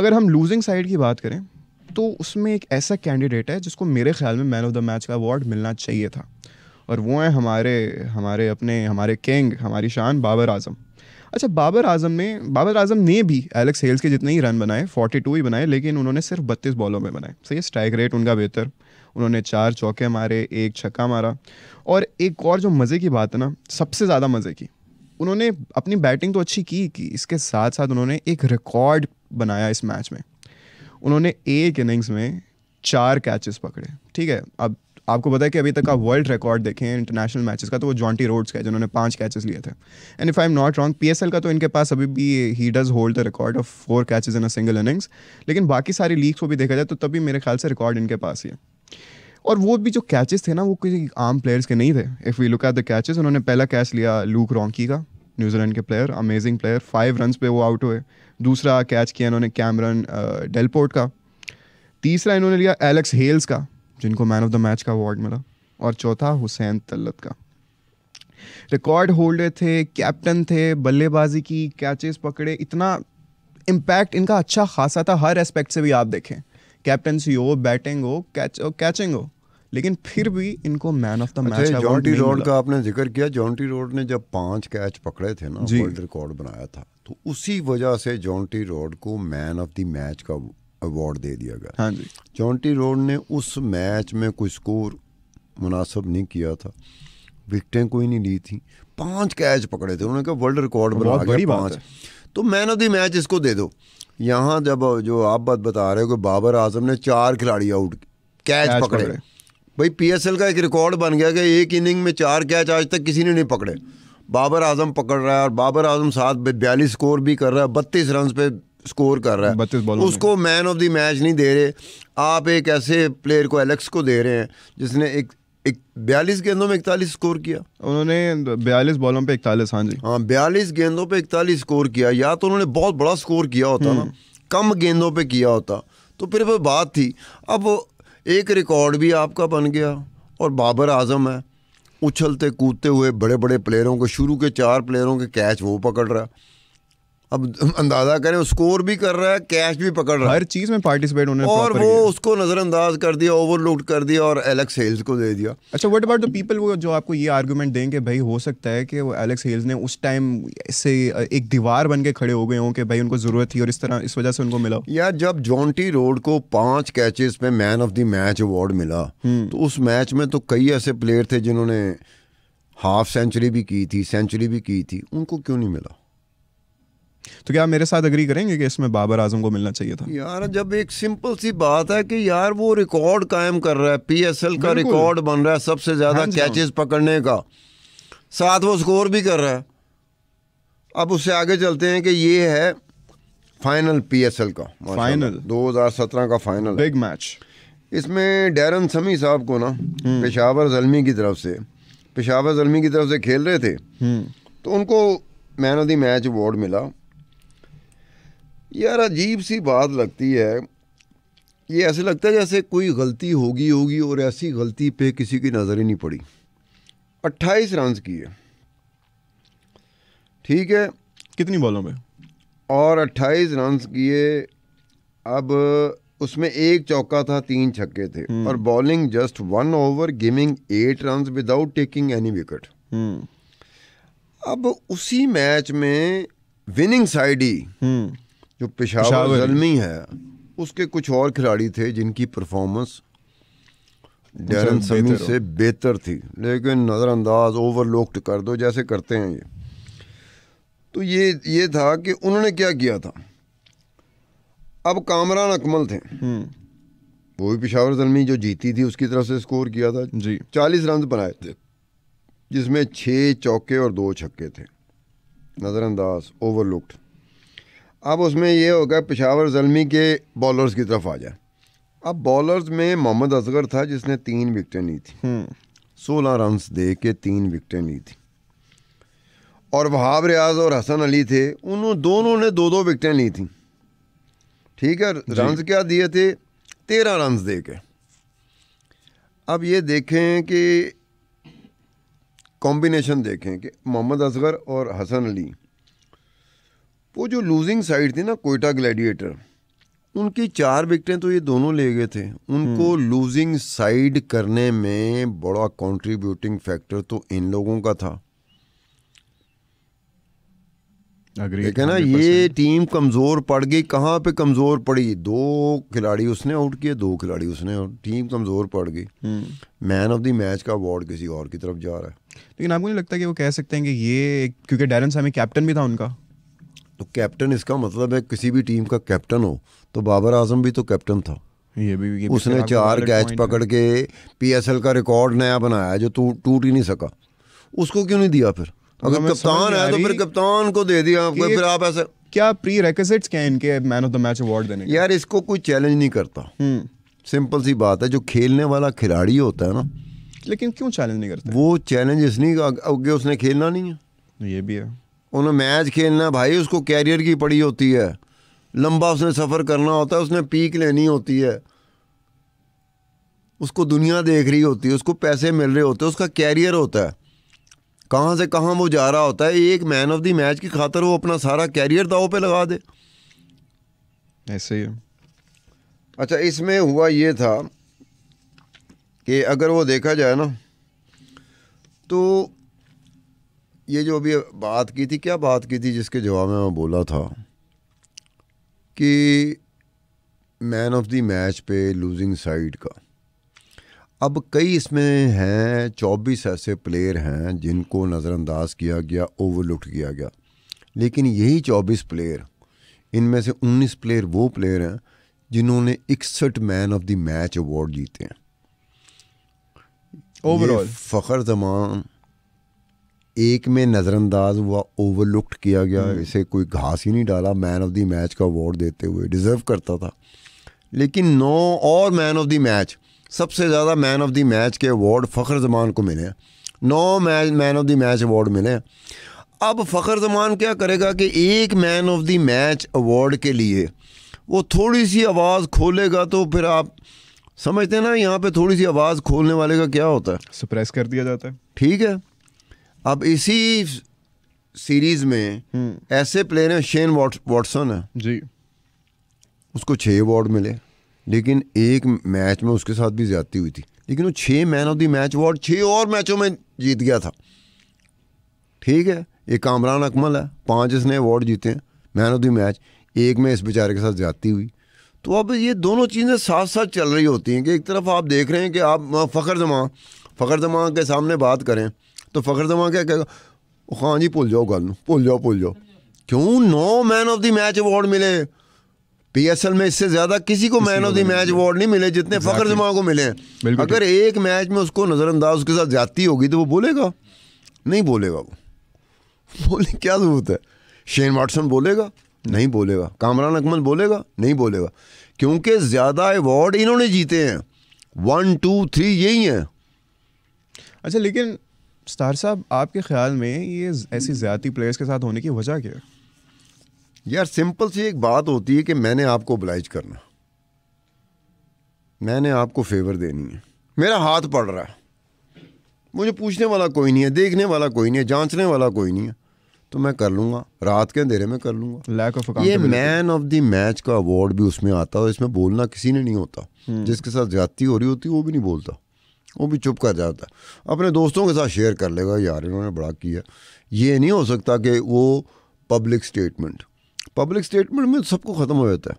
अगर हम losing side की बात करें तो उसमें एक ऐसा कैंडिडेट है जिसको मेरे ख्याल में मैन ऑफ द मैच का अवार्ड मिलना चाहिए था और वो हैं हमारे हमारे अपने हमारे किंग हमारी शान बाबर आजम अच्छा बाबर आजम ने बाबर आजम ने भी एलेक्स हेल्स के जितने ही रन बनाए 42 ही बनाए लेकिन उन्होंने सिर्फ 32 बॉलों में बनाए सही है स्ट्राइक रेट उनका बेहतर उन्होंने चार चौके मारे एक छक्का मारा और एक और जो मज़े की बात है ना सबसे ज़्यादा मज़े की उन्होंने अपनी बैटिंग तो अच्छी की कि इसके साथ साथ उन्होंने एक रिकॉर्ड बनाया इस मैच में उन्होंने एक इनिंग्स में चार कैचेस पकड़े ठीक है अब आपको पता है कि अभी तक आप वर्ल्ड रिकॉर्ड देखें इंटरनेशनल मैचेस का तो वो जॉन्टी रोड्स का है जिन्होंने पांच कैचेस लिए थे and if I am not wrong पी का तो इनके पास अभी भी ही does hold the record of four catches in a single innings लेकिन बाकी सारी लीग्स को भी देखा जाए तो तभी मेरे ख्याल से रिकॉर्ड इनके पास ही है और वो भी जो कैचेस थे ना वो किसी आम प्लेयर्स के नहीं थे if we look at the catches उन्होंने पहला कैच लिया लूक रॉन्की का न्यूजीलैंड के player amazing player five run पे वो आउट हुए दूसरा कैच किया इन्होंने कैमरन डेलपोर्ट uh, का तीसरा इन्होंने लिया एलेक्स हेल्स का जिनको मैन ऑफ द मैच का अवार्ड मिला और चौथा हुसैन तल्लत का रिकॉर्ड होल्डर थे कैप्टन थे बल्लेबाजी की कैचेस पकड़े इतना इम्पैक्ट इनका अच्छा खासा था हर एस्पेक्ट से भी आप देखें कैप्टनसी हो बैटिंग हो कैच कैचिंग हो लेकिन फिर भी इनको man of the match Jonty Rhodes का आपने जिक्र किया जॉन्टी रोड ने जब पांच कैच पकड़े थे ना वर्ल्ड रिकॉर्ड बनाया था तो उसी वजह से जॉन्टी रोड को मैन ऑफ द मैच का अवार्ड दे दिया गया हाँ जी जॉन्टी रोड ने उस मैच में कोई स्कोर मुनासब नहीं किया था विकटें कोई नहीं ली थी पांच कैच पकड़े थे उन्होंने कहा वर्ल्ड रिकॉर्ड तो बना गया पांच तो मैन ऑफ द मैच इसको दे दो यहाँ जब जो आप बात बता रहे हो कि बाबर आजम ने चार खिलाड़ी आउट कैच, कैच पकड़े, पकड़े। भाई पीएसएल का एक रिकॉर्ड बन गया कि एक इनिंग में चार कैच आज तक किसी ने नहीं पकड़े बाबर आजम पकड़ रहा है और बाबर आजम सात बयालीस स्कोर भी कर रहा है बत्तीस रन पे स्कोर कर रहा है उसको मैन ऑफ द मैच नहीं दे रहे आप एक ऐसे प्लेयर को एलेक्स को दे रहे हैं जिसने एक बयालीस गेंदों में इकतालीस स्कोर किया उन्होंने बयालीस बॉलों पे इकतालीस हाँ जी हाँ बयालीस गेंदों पे इकतालीस स्कोर किया या तो उन्होंने बहुत बड़ा स्कोर किया होता ना हम्म। कम गेंदों पे किया होता तो फिर वो बात थी अब एक रिकॉर्ड भी आपका बन गया और बाबर आजम है उछलते कूदते हुए बड़े बड़े प्लेयरों को शुरू के चार प्लेयरों के कैच वो पकड़ रहा अब अंदाजा करें स्कोर भी कर रहा है कैच भी पकड़ रहा है हर चीज में पार्टिसिपेट होने और वो उसको नजरअंदाज कर दिया ओवरलोड कर दिया और एलेक्स हेल्स को दे दिया अच्छा व्हाट अबाउट द पीपल वो जो आपको ये आर्ग्यूमेंट दें कि भाई हो सकता है कि वो एलेक्स हेल्स ने उस टाइम से एक दीवार बन के खड़े हो गए हों कि भाई उनको जरूरत थी और इस तरह इस वजह से उनको मिला यार जब जॉन्टी रोड को पांच कैचेस में man of the match award मिला हम्म। तो उस मैच में तो कई ऐसे प्लेयर थे जिन्होंने हाफ सेंचुरी भी की थी सेंचुरी भी की थी उनको क्यों नहीं मिला तो क्या आप मेरे साथ अग्री करेंगे कि इसमें बाबर आजम को मिलना चाहिए था यार जब एक सिंपल सी बात है कि यार वो रिकॉर्ड कायम कर रहा है पी का रिकॉर्ड बन रहा है सबसे ज़्यादा कैचेस पकड़ने का साथ वो स्कोर भी कर रहा है अब उससे आगे चलते हैं कि ये है फाइनल पीएसएल का फाइनल 2017 का फाइनल बिग मैच इसमें डैरन समी साहब को ना हम्म। पेशावर जलमी की तरफ से पेशावर जलमी की तरफ से खेल रहे थे हम्म। तो उनको man of the match award मिला यार अजीब सी बात लगती है ये ऐसे लगता है जैसे कोई गलती होगी होगी और ऐसी गलती पे किसी की नज़र ही नहीं पड़ी अट्ठाईस रन किए ठीक है कितनी बॉलों में और अट्ठाईस रन किए अब उसमें एक चौका था तीन छक्के थे हम्म। और bowling just one over giving eight run without taking any wicket अब उसी मैच में विनिंग साइड ही हम्म। जो पेशावर जलमी है उसके कुछ और खिलाड़ी थे जिनकी परफॉर्मेंस डेरन समी से बेहतर थी लेकिन नज़रअंदाज ओवरलोक्ड कर दो जैसे करते हैं ये तो ये ये था कि उन्होंने क्या किया था अब कामरान अकमल थे हम्म। वो भी पिशावर जलमी जो जीती थी उसकी तरफ से स्कोर किया था जी चालीस रन बनाए थे जिसमें छः चौके और दो छक्के थे नज़रअंदाज ओवरलुक्ड अब उसमें यह होगा पिशावर जलमी के बॉलर्स की तरफ आ जाए अब बॉलर्स में मोहम्मद असगर था जिसने तीन विकटें ली थी हम्म। सोलह रन्स दे के तीन विकटें ली थी और वहाब रियाज और हसन अली थे उन दोनों ने दो दो विकटें ली थी ठीक है रन क्या दिए थे तेरह रन दे के अब ये देखें कि कॉम्बिनेशन देखें कि मोहम्मद असगर और हसन अली वो जो लूजिंग साइड थी ना कोयटा ग्लैडिएटर उनकी चार विकटें तो ये दोनों ले गए थे उनको लूजिंग हम्म। साइड करने में बड़ा कंट्रीब्यूटिंग फैक्टर तो इन लोगों का था ठीक है ना ये टीम कमज़ोर पड़ गई कहाँ पे कमज़ोर पड़ी दो खिलाड़ी उसने आउट किए दो खिलाड़ी उसने और टीम कमज़ोर पड़ गई मैन ऑफ द मैच का अवार्ड किसी और की तरफ जा रहा है लेकिन आपको नहीं लगता कि वो कह सकते हैं कि ये क्योंकि डैरन सामी कैप्टन भी था उनका तो कैप्टन इसका मतलब है किसी भी टीम का कैप्टन हो तो बाबर आजम भी तो कैप्टन था ये भी ये उसने तो चार कैच पकड़ के पीएसएल का रिकॉर्ड नया बनाया जो टूट ही नहीं सका उसको क्यों नहीं दिया फिर तो अगर कप्तान है तो फिर कप्तान को दे दिया आपको फिर आप ऐसे क्या प्री रेक्विजिट्स क्या इनके man of the match award देने यार इसको कोई चैलेंज नहीं करता सिंपल हम्म। सी बात है जो खेलने वाला खिलाड़ी होता है ना लेकिन क्यों चैलेंज नहीं करता वो चैलेंज इसलिए नहीं उसने खेलना नहीं है ये भी है उन्हें मैच खेलना भाई उसको कैरियर की पड़ी होती है लंबा उसने सफ़र करना होता है उसने पीक लेनी होती है उसको दुनिया देख रही होती है उसको पैसे मिल रहे होते हैं उसका कैरियर होता है कहाँ से कहाँ वो जा रहा होता है एक मैन ऑफ दी मैच की खातर वो अपना सारा कैरियर दाव पे लगा दे ऐसे ही अच्छा इसमें हुआ ये था कि अगर वो देखा जाए ना तो ये जो अभी बात की थी क्या बात की थी जिसके जवाब में मैं बोला था कि मैन ऑफ द मैच पे लूजिंग साइड का अब कई इसमें हैं चौबीस ऐसे प्लेयर हैं जिनको नज़रअंदाज किया गया ओवरलुक किया गया लेकिन यही चौबीस प्लेयर इनमें से उन्नीस प्लेयर वो प्लेयर हैं जिन्होंने इकसठ man of the match award जीते हैं ओवरऑल फ़खर जमान एक में नज़रअंदाज हुआ ओवरलुक्ड किया गया हम्म। इसे कोई घास ही नहीं डाला मैन ऑफ द मैच का अवार्ड देते हुए डिज़र्व करता था लेकिन नौ और मैन ऑफ द मैच सबसे ज़्यादा मैन ऑफ द मैच के अवार्ड फ़खर जमान को मिले नौ match man of the match award मिले अब फ़खर जमान क्या करेगा कि एक man of the match award के लिए वो थोड़ी सी आवाज़ खोलेगा तो फिर आप समझते हैं ना यहाँ पे थोड़ी सी आवाज़ खोलने वाले का क्या होता है सप्रेस कर दिया जाता है ठीक है अब इसी सीरीज में हम्म। ऐसे प्लेयर हैं शेन वॉटसन है जी उसको छः अवार्ड मिले लेकिन एक मैच में उसके साथ भी ज्यादती हुई थी लेकिन वो छः man of the match award छः और मैचों में जीत गया था ठीक है एक कामरान अकमल है पांच इसने अवार्ड जीते हैं मैन ऑफ द मैच एक में इस बेचारे के साथ ज्यादती हुई तो अब ये दोनों चीज़ें साथ साथ चल रही होती हैं कि एक तरफ आप देख रहे हैं कि आप फ़खर जमा फ़खर जमा के सामने बात करें तो फखर जमा तो क्या कहेगा हाँ जी भुल जाओ गल भुल जाओ भुल जाओ क्यों नो man of the match award मिले एल में इससे ज़्यादा किसी को man of the match award नहीं मिले जितने फ़खर जमा को मिले हैं अगर एक मैच में उसको नज़रअंदाज उसके साथ जाती होगी तो वो बोलेगा नहीं बोलेगा वो बोले क्या ज़रूरत है शेन वाटसन बोलेगा नहीं बोलेगा कामरान अकमल बोलेगा नहीं बोलेगा क्योंकि ज़्यादा अवार्ड इन्होंने जीते हैं वन टू थ्री यही हैं अच्छा लेकिन स्टार साहब आपके ख्याल में ये ऐसी ज़्यादा प्लेयर्स के साथ होने की वजह क्या है यार सिंपल सी एक बात होती है कि मैंने आपको ब्लाइज करना मैंने आपको फेवर देनी है मेरा हाथ पड़ रहा है मुझे पूछने वाला कोई नहीं है देखने वाला कोई नहीं है जांचने वाला कोई नहीं है तो मैं कर लूंगा रात के अंधेरे में कर लूँगा लैक ऑफ ये मैन ऑफ द मैच का अवार्ड भी उसमें आता है इसमें बोलना किसी ने नहीं होता हम्म। जिसके साथ ज्यादा हो रही होती वो भी नहीं बोलता वो भी चुप कर जाता है अपने दोस्तों के साथ शेयर कर लेगा यार इन्होंने बड़ा किया ये नहीं हो सकता कि वो पब्लिक स्टेटमेंट पब्लिक स्टेटमेंट में सबको ख़त्म हो जाता है